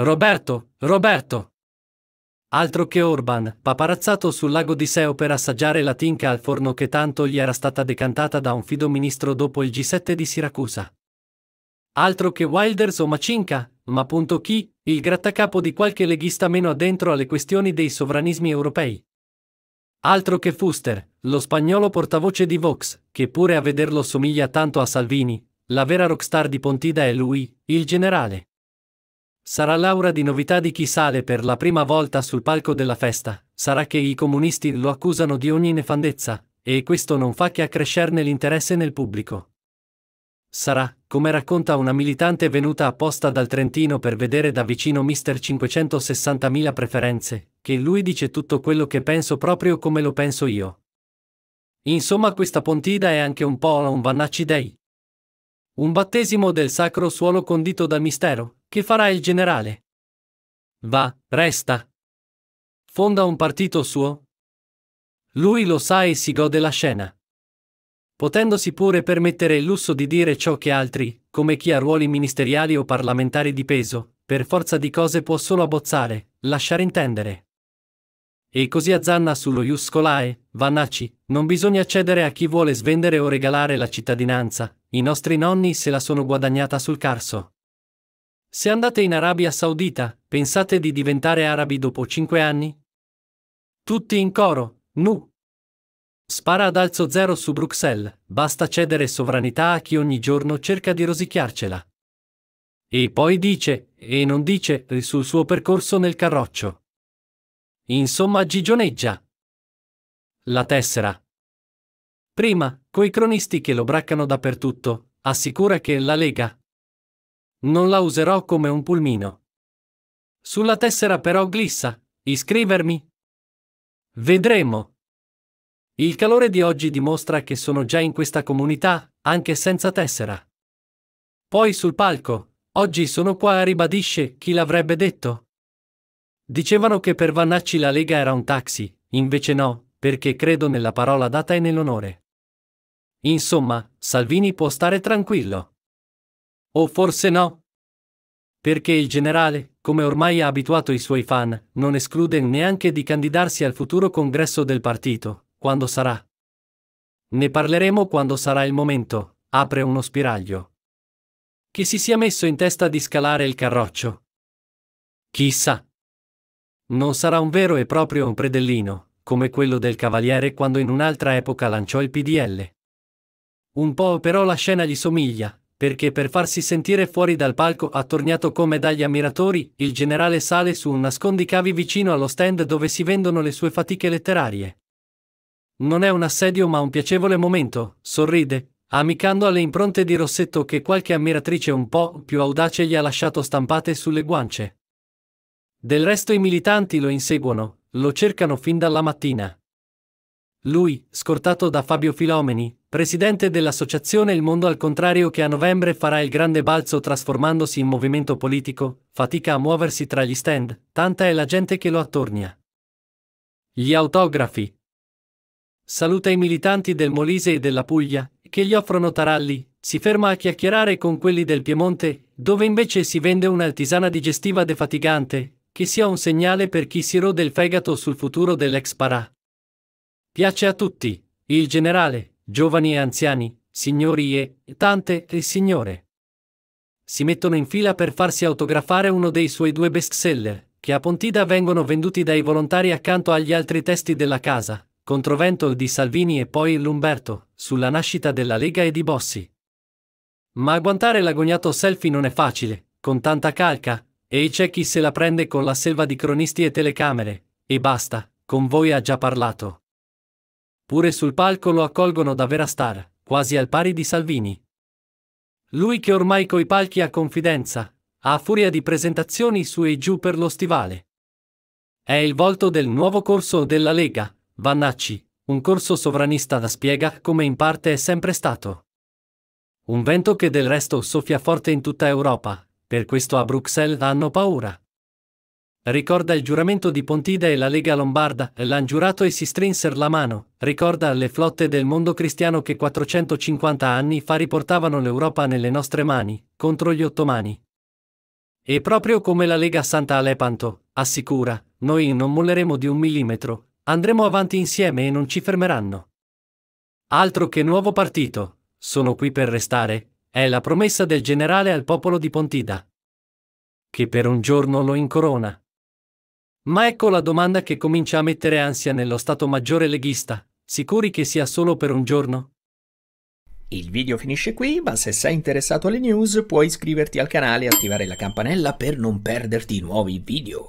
Roberto, Roberto! Altro che Orban, paparazzato sul lago di Seo per assaggiare la tinca al forno che tanto gli era stata decantata da un fido ministro dopo il G7 di Siracusa. Altro che Wilders o Macinca, ma appunto chi, il grattacapo di qualche leghista meno addentro alle questioni dei sovranismi europei. Altro che Fuster, lo spagnolo portavoce di Vox, che pure a vederlo somiglia tanto a Salvini, la vera rockstar di Pontida è lui, il generale. Sarà l'aura di novità di chi sale per la prima volta sul palco della festa, sarà che i comunisti lo accusano di ogni nefandezza, e questo non fa che accrescerne l'interesse nel pubblico. Sarà, come racconta una militante venuta apposta dal Trentino per vedere da vicino Mr. 560.000 preferenze, che lui dice tutto quello che penso proprio come lo penso io. Insomma questa pontida è anche un po' un Vannacci dei. Un battesimo del sacro suolo condito dal mistero, che farà il generale? Va, resta. Fonda un partito suo? Lui lo sa e si gode la scena. Potendosi pure permettere il lusso di dire ciò che altri, come chi ha ruoli ministeriali o parlamentari di peso, per forza di cose può solo abbozzare, lasciare intendere. E così azzanna sullo ius colae, Vannaci, non bisogna cedere a chi vuole svendere o regalare la cittadinanza, i nostri nonni se la sono guadagnata sul carso. Se andate in Arabia Saudita, pensate di diventare arabi dopo cinque anni? Tutti in coro, nu. Spara ad alzo zero su Bruxelles, basta cedere sovranità a chi ogni giorno cerca di rosicchiarcela. E poi dice, e non dice, sul suo percorso nel carroccio. Insomma gigioneggia. La tessera. Prima, coi cronisti che lo braccano dappertutto, assicura che la Lega, non la userò come un pulmino. Sulla tessera però glissa, iscrivermi. Vedremo. Il calore di oggi dimostra che sono già in questa comunità, anche senza tessera. Poi sul palco, oggi sono qua ribadisce, chi l'avrebbe detto? Dicevano che per Vannacci la Lega era un taxi, invece no, perché credo nella parola data e nell'onore. Insomma, Salvini può stare tranquillo. O forse no? Perché il generale, come ormai ha abituato i suoi fan, non esclude neanche di candidarsi al futuro congresso del partito, quando sarà. Ne parleremo quando sarà il momento, apre uno spiraglio. Che si sia messo in testa di scalare il carroccio. Chissà. Non sarà un vero e proprio un predellino, come quello del Cavaliere quando in un'altra epoca lanciò il PDL. Un po' però la scena gli somiglia, perché per farsi sentire fuori dal palco attorniato come dagli ammiratori, il generale sale su un nascondicavi vicino allo stand dove si vendono le sue fatiche letterarie. Non è un assedio ma un piacevole momento, sorride, amicando alle impronte di rossetto che qualche ammiratrice un po' più audace gli ha lasciato stampate sulle guance. Del resto i militanti lo inseguono, lo cercano fin dalla mattina. Lui, scortato da Fabio Filomeni, presidente dell'associazione Il Mondo al Contrario che a novembre farà il grande balzo trasformandosi in movimento politico, fatica a muoversi tra gli stand, tanta è la gente che lo attornia. Gli autografi. Saluta i militanti del Molise e della Puglia, che gli offrono taralli, si ferma a chiacchierare con quelli del Piemonte, dove invece si vende un'altisana digestiva defatigante, che sia un segnale per chi si rode il fegato sul futuro dell'ex parà. Piace a tutti, il generale, giovani e anziani, signori e tante e signore. Si mettono in fila per farsi autografare uno dei suoi due bestseller, che a Pontida vengono venduti dai volontari accanto agli altri testi della casa, Controvento di Salvini e poi L'Umberto, sulla nascita della Lega e di Bossi. Ma agguantare l'agognato selfie non è facile, con tanta calca, e c'è chi se la prende con la selva di cronisti e telecamere, e basta, con voi ha già parlato. Pure sul palco lo accolgono da vera star, quasi al pari di Salvini. Lui che ormai coi palchi ha confidenza, a furia di presentazioni su e giù per lo stivale. È il volto del nuovo corso della Lega, Vannacci, un corso sovranista da spiega come in parte è sempre stato. Un vento che del resto soffia forte in tutta Europa, per questo a Bruxelles hanno paura ricorda il giuramento di Pontida e la Lega Lombarda, l'han giurato e si strinsero la mano, ricorda le flotte del mondo cristiano che 450 anni fa riportavano l'Europa nelle nostre mani, contro gli ottomani. E proprio come la Lega Santa Alepanto, assicura, noi non molleremo di un millimetro, andremo avanti insieme e non ci fermeranno. Altro che nuovo partito, sono qui per restare, è la promessa del generale al popolo di Pontida. Che per un giorno lo incorona. Ma ecco la domanda che comincia a mettere ansia nello Stato Maggiore leghista. Sicuri che sia solo per un giorno? Il video finisce qui, ma se sei interessato alle news puoi iscriverti al canale e attivare la campanella per non perderti nuovi video.